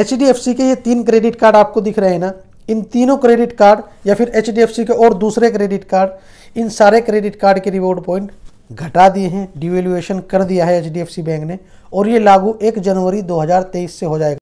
H के ये तीन क्रेडिट कार्ड आपको दिख रहे हैं ना इन तीनों क्रेडिट कार्ड या फिर एच के और दूसरे क्रेडिट कार्ड इन सारे क्रेडिट कार्ड के रिवॉर्ड पॉइंट घटा दिए हैं डिवेल्युएशन कर दिया है एच बैंक ने और ये लागू एक जनवरी 2023 से हो जाएगा